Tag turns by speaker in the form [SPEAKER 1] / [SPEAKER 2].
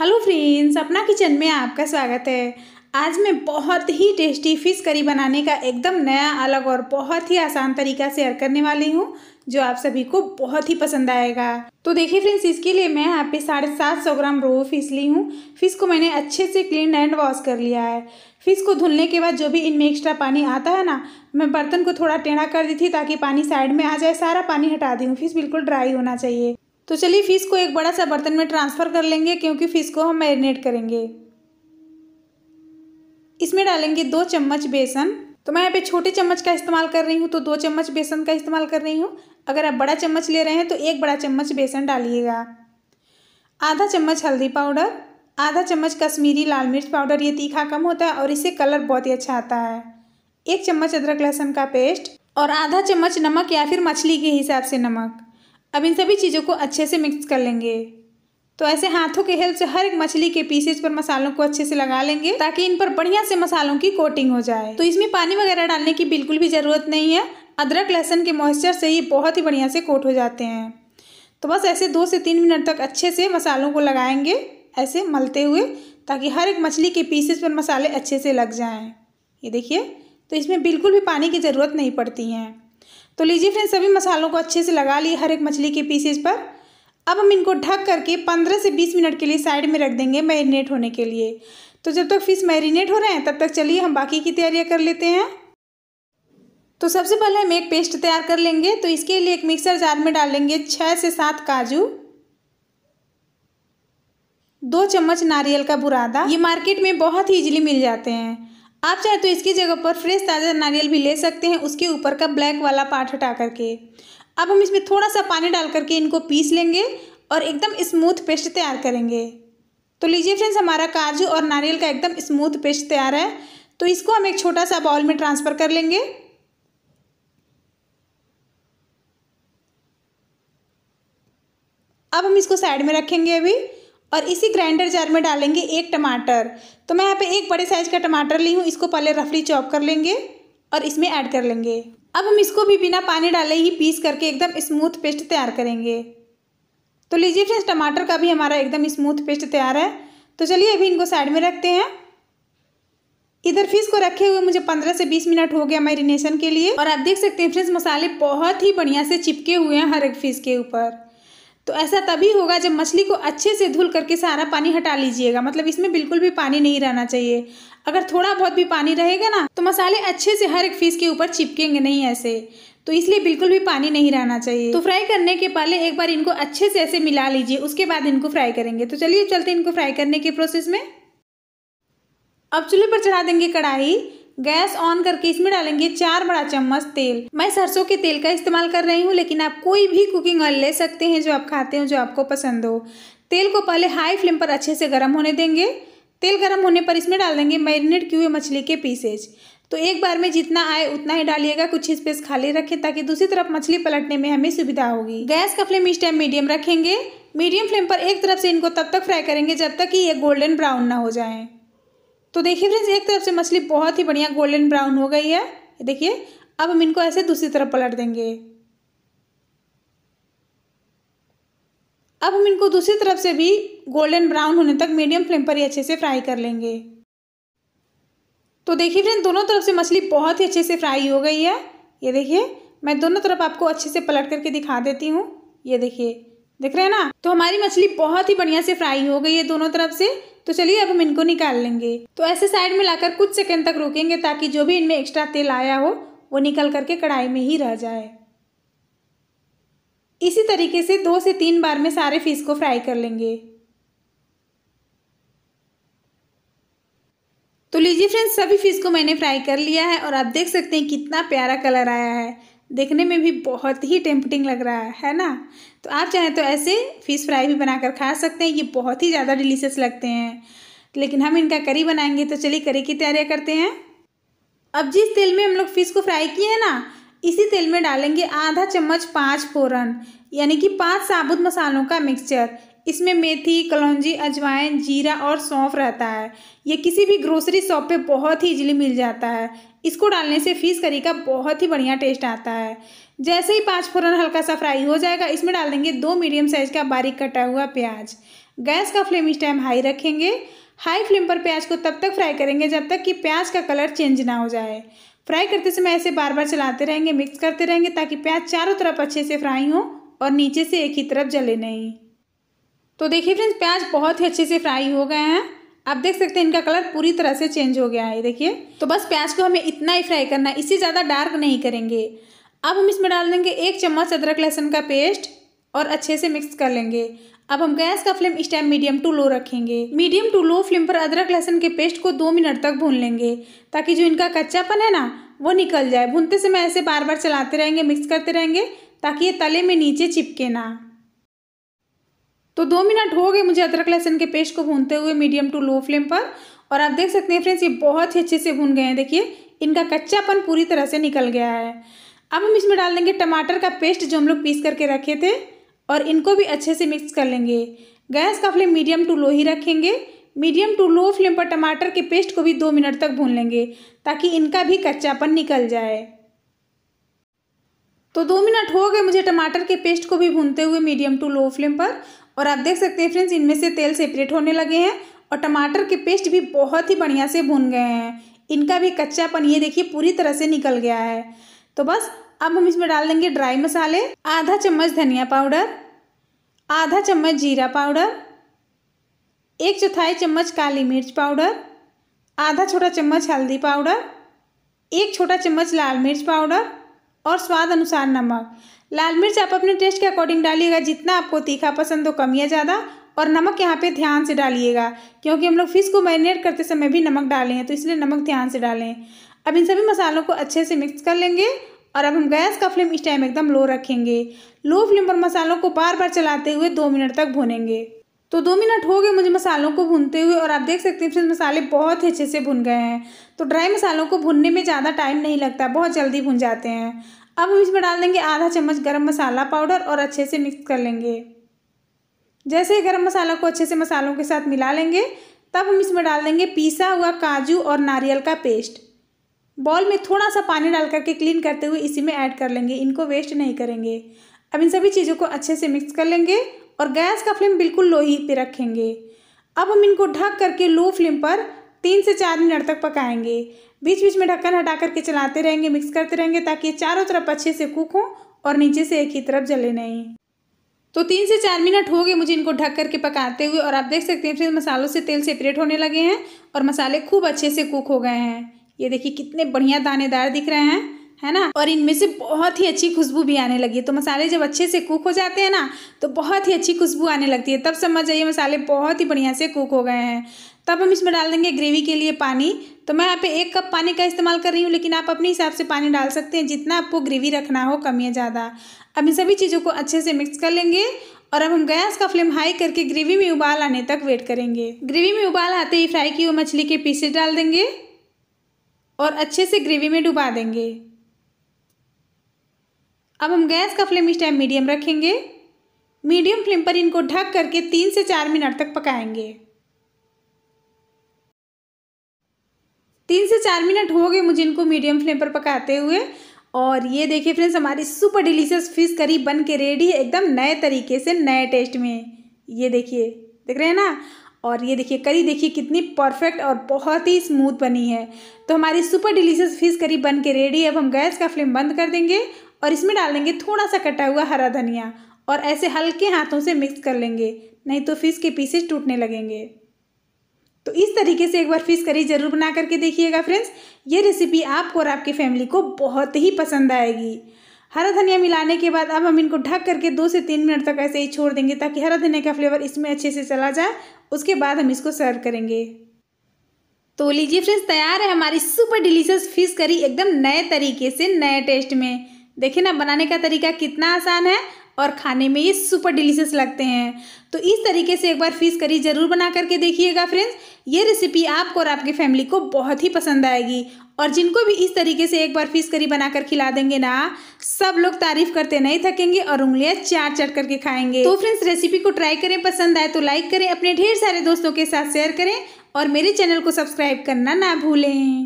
[SPEAKER 1] hello friends अपना kitchen में आपका स्वागत है आज मैं बहुत ही टेस्टी फिश करी बनाने का एकदम नया अलग और बहुत ही आसान तरीका शेयर करने वाली हूँ जो आप सभी को बहुत ही पसंद आएगा तो देखिए फ्रेंड्स इसके लिए मैं यहाँ पे साढ़े सात सौ ग्राम रोहू फिश ली हूँ फिश को मैंने अच्छे से क्लीन एंड वॉश कर लिया है फिश को धुलने के बाद जो भी इनमें एक्स्ट्रा पानी आता है ना मैं बर्तन को थोड़ा टेढ़ा कर दी थी ताकि पानी साइड में आ जाए सारा पानी हटा दी हूँ फिश बिल्कुल ड्राई होना चाहिए तो चलिए फ़िश को एक बड़ा सा बर्तन में ट्रांसफ़र कर लेंगे क्योंकि फ़िश को हम मैरिनेट करेंगे इसमें डालेंगे दो चम्मच बेसन तो मैं यहाँ पे छोटे चम्मच का इस्तेमाल कर रही हूँ तो दो चम्मच बेसन का इस्तेमाल कर रही हूँ अगर आप बड़ा चम्मच ले रहे हैं तो एक बड़ा चम्मच बेसन डालिएगा आधा चम्मच हल्दी पाउडर आधा चम्मच कश्मीरी लाल मिर्च पाउडर ये तीखा कम होता है और इससे कलर बहुत ही अच्छा आता है एक चम्मच अदरक लहसुन का पेस्ट और आधा चम्मच नमक या फिर मछली के हिसाब से नमक अब इन सभी चीज़ों को अच्छे से मिक्स कर लेंगे तो ऐसे हाथों के हेल्प से हर एक मछली के पीसेज पर मसालों को अच्छे से लगा लेंगे ताकि इन पर बढ़िया से मसालों की कोटिंग हो जाए तो इसमें पानी वगैरह डालने की बिल्कुल भी ज़रूरत नहीं है अदरक लहसुन के मॉइस्चर से ही बहुत ही बढ़िया से कोट हो जाते हैं तो बस ऐसे दो से तीन मिनट तक अच्छे से मसालों को लगाएंगे ऐसे मलते हुए ताकि हर एक मछली के पीसेस पर मसाले अच्छे से लग जाएँ ये देखिए तो इसमें बिल्कुल भी पानी की ज़रूरत नहीं पड़ती है तो लीजिए फ्रेंड्स सभी मसालों को अच्छे से लगा लिए हर एक मछली के पीसेज पर अब हम इनको ढक करके 15 से 20 मिनट के लिए साइड में रख देंगे मैरिनेट होने के लिए तो जब तक फिश मैरिनेट हो रहे हैं तब तक चलिए हम बाकी की तैयारियाँ कर लेते हैं तो सबसे पहले हम एक पेस्ट तैयार कर लेंगे तो इसके लिए एक मिक्सर जार में डालेंगे छः से सात काजू दो चम्मच नारियल का बुरादा ये मार्केट में बहुत ही ईजिली मिल जाते हैं आप चाहे तो इसकी जगह पर फ्रेश ताज़ा नारियल भी ले सकते हैं उसके ऊपर का ब्लैक वाला पार्ट हटा करके अब हम इसमें थोड़ा सा पानी डाल करके इनको पीस लेंगे और एकदम स्मूथ पेस्ट तैयार करेंगे तो लीजिए फ्रेंड्स हमारा काजू और नारियल का एकदम स्मूथ पेस्ट तैयार है तो इसको हम एक छोटा सा बाउल में ट्रांसफ़र कर लेंगे अब हम इसको साइड में रखेंगे अभी और इसी ग्राइंडर जार में डालेंगे एक टमाटर तो मैं यहाँ पे एक बड़े साइज़ का टमाटर ली हूँ इसको पहले रफली चॉप कर लेंगे और इसमें ऐड कर लेंगे अब हम इसको भी बिना पानी डाले ही पीस करके एकदम स्मूथ पेस्ट तैयार करेंगे तो लीजिए फ्रेंड्स टमाटर का भी हमारा एकदम स्मूथ पेस्ट तैयार है तो चलिए अभी इनको साइड में रखते हैं इधर फिश को रखे हुए मुझे पंद्रह से बीस मिनट हो गया मैरिनेशन के लिए और आप देख सकते हैं फ्रेंड्स मसाले बहुत ही बढ़िया से चिपके हुए हैं हर एक फिश के ऊपर तो ऐसा तभी होगा जब मछली को अच्छे से धुल करके सारा पानी हटा लीजिएगा मतलब इसमें बिल्कुल भी पानी नहीं रहना चाहिए अगर थोड़ा बहुत भी पानी रहेगा ना तो मसाले अच्छे से हर एक फिश के ऊपर चिपकेंगे नहीं ऐसे तो इसलिए बिल्कुल भी पानी नहीं रहना चाहिए तो फ्राई करने के पहले एक बार इनको अच्छे से ऐसे मिला लीजिए उसके बाद इनको फ्राई करेंगे तो चलिए चलते इनको फ्राई करने के प्रोसेस में अब चूल्हे पर चढ़ा देंगे कढ़ाई गैस ऑन करके इसमें डालेंगे चार बड़ा चम्मच तेल मैं सरसों के तेल का इस्तेमाल कर रही हूँ लेकिन आप कोई भी कुकिंग ऑयल ले सकते हैं जो आप खाते हो जो आपको पसंद हो तेल को पहले हाई फ्लेम पर अच्छे से गर्म होने देंगे तेल गर्म होने पर इसमें डाल देंगे मैरिनेट किए हुए मछली के पीसेज तो एक बार में जितना आए उतना ही डालिएगा कुछ स्पेस खाली रखें ताकि दूसरी तरफ मछली पलटने में हमें सुविधा होगी गैस का फ्लेम इस टाइम मीडियम रखेंगे मीडियम फ्लेम पर एक तरफ से इनको तब तक फ्राई करेंगे जब तक कि ये गोल्डन ब्राउन ना हो जाएं तो देखिए फ्रेंड्स एक तरफ से मछली बहुत ही बढ़िया गोल्डन ब्राउन हो गई है देखिए अब हम इनको ऐसे दूसरी तरफ पलट देंगे अब हम इनको दूसरी तरफ से भी गोल्डन ब्राउन होने तक मीडियम फ्लेम पर ही अच्छे से फ्राई कर लेंगे तो देखिए फ्रेंड दोनों तरफ से मछली बहुत ही अच्छे से फ्राई हो गई है ये देखिए मैं दोनों तरफ आपको अच्छे से पलट करके दिखा देती हूँ ये देखिए देख रहे हैं ना तो हमारी मछली बहुत ही बढ़िया से फ्राई हो गई है दोनों तरफ से तो चलिए अब हम इनको निकाल लेंगे तो ऐसे साइड में लाकर कुछ सेकेंड तक रोकेंगे ताकि जो भी इनमें एक्स्ट्रा तेल आया हो वो निकल करके कढ़ाई में ही रह जाए इसी तरीके से दो से तीन बार में सारे फिश को फ्राई कर लेंगे तो लीजिए फ्रेंड्स सभी फिश को मैंने फ्राई कर लिया है और आप देख सकते हैं कितना प्यारा कलर आया है देखने में भी बहुत ही टेम्पटिंग लग रहा है है ना तो आप चाहें तो ऐसे फ़िश फ्राई भी बनाकर खा सकते हैं ये बहुत ही ज़्यादा डिलीशियस लगते हैं लेकिन हम इनका करी बनाएंगे तो चलिए करी की तैयारियाँ करते हैं अब जिस तेल में हम लोग फ़िश को फ्राई किए हैं ना इसी तेल में डालेंगे आधा चम्मच पाँच फोरन यानी कि पाँच साबुत मसालों का मिक्सचर इसमें मेथी कलौजी अजवाइन जीरा और सौंफ रहता है ये किसी भी ग्रोसरी शॉप पे बहुत ही इजीली मिल जाता है इसको डालने से फिश करी का बहुत ही बढ़िया टेस्ट आता है जैसे ही पाँच फोरन हल्का सा फ्राई हो जाएगा इसमें डाल देंगे दो मीडियम साइज़ का बारीक कटा हुआ प्याज गैस का फ्लेम इस टाइम हाई रखेंगे हाई फ्लेम पर प्याज को तब तक फ्राई करेंगे जब तक कि प्याज का कलर चेंज ना हो जाए फ्राई करते समय ऐसे बार बार चलाते रहेंगे मिक्स करते रहेंगे ताकि प्याज चारों तरफ अच्छे से फ्राई हो और नीचे से एक ही तरफ जले नहीं तो देखिए फ्रेंड्स प्याज बहुत ही अच्छे से फ्राई हो गए हैं आप देख सकते हैं इनका कलर पूरी तरह से चेंज हो गया है देखिए तो बस प्याज को हमें इतना ही फ्राई करना है इससे ज़्यादा डार्क नहीं करेंगे अब हम इसमें डाल देंगे एक चम्मच अदरक लहसुन का पेस्ट और अच्छे से मिक्स कर लेंगे अब हम गैस का फ्लेम इस टाइम मीडियम टू लो रखेंगे मीडियम टू लो फ्लेम पर अदरक लहसुन के पेस्ट को दो मिनट तक भून लेंगे ताकि जो इनका कच्चापन है ना वो निकल जाए भूनते समय ऐसे बार बार चलाते रहेंगे मिक्स करते रहेंगे ताकि ये तले में नीचे चिपके ना तो दो मिनट हो गए मुझे अदरक लहसन के पेस्ट को भूनते हुए मीडियम टू लो फ्लेम पर और आप देख सकते हैं फ्रेंड्स ये बहुत ही अच्छे से भून गए हैं देखिए इनका कच्चापन पूरी तरह से निकल गया है अब हम इसमें डाल देंगे टमाटर का पेस्ट जो हम लोग पीस करके रखे थे और इनको भी अच्छे से मिक्स कर लेंगे गैस का फ्लेम मीडियम टू लो ही रखेंगे मीडियम टू लो फ्लेम पर टमाटर के पेस्ट को भी दो मिनट तक भून लेंगे ताकि इनका भी कच्चापन निकल जाए तो दो मिनट हो गए मुझे टमाटर के पेस्ट को भी भूनते हुए मीडियम टू लो फ्लेम पर और आप देख सकते हैं फ्रेंड्स इनमें से तेल सेपरेट होने लगे हैं और टमाटर के पेस्ट भी बहुत ही बढ़िया से भुन गए हैं इनका भी कच्चापन ये देखिए पूरी तरह से निकल गया है तो बस अब हम इसमें डाल देंगे ड्राई मसाले आधा चम्मच धनिया पाउडर आधा चम्मच जीरा पाउडर एक चौथाई चम्मच काली मिर्च पाउडर आधा छोटा चम्मच हल्दी पाउडर एक छोटा चम्मच लाल मिर्च पाउडर और स्वाद अनुसार नमक लाल मिर्च आप अपने टेस्ट के अकॉर्डिंग डालिएगा जितना आपको तीखा पसंद हो कम या ज़्यादा और नमक यहाँ पे ध्यान से डालिएगा क्योंकि हम लोग फ़िश को मैरिनेट करते समय भी नमक डाले हैं तो इसलिए नमक ध्यान से डालें अब इन सभी मसालों को अच्छे से मिक्स कर लेंगे और अब हम गैस का फ्लेम इस टाइम एकदम लो रखेंगे लो फ्लेम पर मसालों को बार बार चलाते हुए दो मिनट तक भुनेंगे तो दो मिनट हो गए मुझे मसालों को भूनते हुए और आप देख सकते हैं फिर मसाले बहुत ही अच्छे से भुन गए हैं तो ड्राई मसालों को भुनने में ज़्यादा टाइम नहीं लगता बहुत जल्दी भुन जाते हैं अब हम इसमें डाल देंगे आधा चम्मच गरम मसाला पाउडर और अच्छे से मिक्स कर लेंगे जैसे ही गरम मसाला को अच्छे से मसालों के साथ मिला लेंगे तब हम इसमें डाल देंगे पीसा हुआ काजू और नारियल का पेस्ट बॉल में थोड़ा सा पानी डाल करके क्लीन करते हुए इसी में ऐड कर लेंगे इनको वेस्ट नहीं करेंगे अब इन सभी चीज़ों को अच्छे से मिक्स कर लेंगे और गैस का फ्लेम बिल्कुल लो ही पे रखेंगे अब हम इनको ढक करके लो फ्लेम पर तीन से चार मिनट तक पकाएंगे बीच बीच में ढक्कन हटा करके चलाते रहेंगे मिक्स करते रहेंगे ताकि चारों तरफ अच्छे से कुक हो और नीचे से एक ही तरफ जले नहीं तो तीन से चार मिनट हो गए मुझे इनको ढक करके पकाते हुए और आप देख सकते हैं फिर मसालों से तेल सेपरेट होने लगे हैं और मसाले खूब अच्छे से कुक हो गए हैं ये देखिए कितने बढ़िया दानेदार दिख रहे हैं है ना और इनमें से बहुत ही अच्छी खुशबू भी आने लगी है तो मसाले जब अच्छे से कुक हो जाते हैं ना तो बहुत ही अच्छी खुशबू आने लगती है तब समझ जाइए मसाले बहुत ही बढ़िया से कुक हो गए हैं तब हम इसमें डाल देंगे ग्रेवी के लिए पानी तो मैं यहाँ पे एक कप पानी का इस्तेमाल कर रही हूँ लेकिन आप अपने हिसाब से पानी डाल सकते हैं जितना आपको ग्रेवी रखना हो कम या ज़्यादा अब इन सभी चीज़ों को अच्छे से मिक्स कर लेंगे और अब हम गैस का फ्लेम हाई करके ग्रेवी में उबाल आने तक वेट करेंगे ग्रेवी में उबाल आते ही फ्राई की हुई मछली के पीसेस डाल देंगे और अच्छे से ग्रेवी में डुबा देंगे अब हम गैस का फ्लेम इस टाइम मीडियम रखेंगे मीडियम फ्लेम पर इनको ढक करके तीन से चार मिनट तक पकाएंगे तीन से चार मिनट हो गए मुझे इनको मीडियम फ्लेम पर पकाते हुए और ये देखिए फ्रेंड्स हमारी सुपर डिलीशियस फिश करी बन के रेडी है एकदम नए तरीके से नए टेस्ट में ये देखिए देख रहे हैं ना और ये देखिए करी देखिए कितनी परफेक्ट और बहुत ही स्मूथ बनी है तो हमारी सुपर डिलीशियस फिश करी बन के रेडी अब हम गैस का फ्लेम बंद कर देंगे और इसमें डाल देंगे थोड़ा सा कटा हुआ हरा धनिया और ऐसे हल्के हाथों से मिक्स कर लेंगे नहीं तो फिश के पीसेस टूटने लगेंगे तो इस तरीके से एक बार फिश करी ज़रूर बना करके देखिएगा फ्रेंड्स ये रेसिपी आपको और आपकी फैमिली को बहुत ही पसंद आएगी हरा धनिया मिलाने के बाद अब हम इनको ढक करके दो से तीन मिनट तक ऐसे ही छोड़ देंगे ताकि हरा धनिया का फ्लेवर इसमें अच्छे से चला जाए उसके बाद हम इसको सर्व करेंगे तो लीजिए फ्रेंड्स तैयार है हमारी सुपर डिलीशियस फिश करी एकदम नए तरीके से नए टेस्ट में देखिए ना बनाने का तरीका कितना आसान है और खाने में ये सुपर डिलीशियस लगते हैं तो इस तरीके से एक बार फिश करी ज़रूर बना करके देखिएगा फ्रेंड्स ये रेसिपी आपको और आपकी फैमिली को बहुत ही पसंद आएगी और जिनको भी इस तरीके से एक बार फिश करी बनाकर खिला देंगे ना सब लोग तारीफ करते नहीं थकेंगे और उंगलियां चाट चाट करके खाएंगे तो फ्रेंड्स रेसिपी को ट्राई करें पसंद आए तो लाइक करें अपने ढेर सारे दोस्तों के साथ शेयर करें और मेरे चैनल को सब्सक्राइब करना ना भूलें